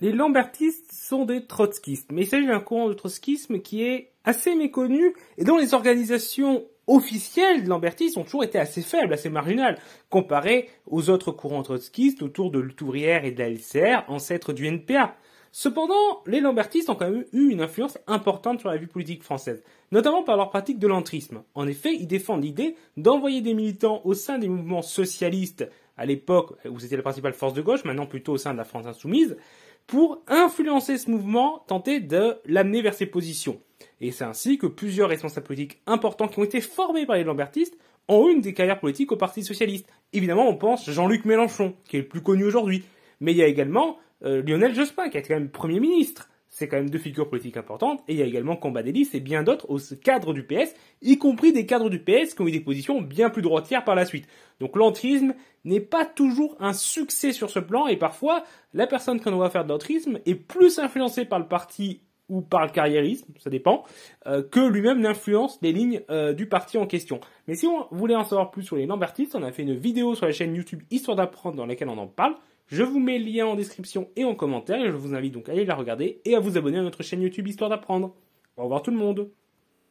Les lambertistes sont des trotskistes, mais il s'agit d'un courant de trotskisme qui est assez méconnu et dont les organisations officielles de lambertistes ont toujours été assez faibles, assez marginales, comparées aux autres courants trotskistes autour de Lutouvrière et de la LCR, ancêtres du NPA. Cependant, les lambertistes ont quand même eu une influence importante sur la vie politique française, notamment par leur pratique de l'antrisme. En effet, ils défendent l'idée d'envoyer des militants au sein des mouvements socialistes à l'époque où c'était la principale force de gauche, maintenant plutôt au sein de la France insoumise, pour influencer ce mouvement, tenter de l'amener vers ses positions. Et c'est ainsi que plusieurs responsables politiques importants qui ont été formés par les Lambertistes ont eu une des carrières politiques au Parti Socialiste. Évidemment, on pense Jean-Luc Mélenchon, qui est le plus connu aujourd'hui. Mais il y a également euh, Lionel Jospin, qui a été quand même Premier ministre c'est quand même deux figures politiques importantes, et il y a également Combat c'est et bien d'autres au cadre du PS, y compris des cadres du PS qui ont eu des positions bien plus droitières par la suite. Donc l'antrisme n'est pas toujours un succès sur ce plan, et parfois, la personne qu'on doit faire de est plus influencée par le parti ou par le carriérisme, ça dépend, euh, que lui-même n'influence les lignes euh, du parti en question. Mais si on voulait en savoir plus sur les Lambertistes, on a fait une vidéo sur la chaîne YouTube Histoire d'apprendre dans laquelle on en parle. Je vous mets le lien en description et en commentaire, et je vous invite donc à aller la regarder et à vous abonner à notre chaîne YouTube Histoire d'apprendre. Au revoir tout le monde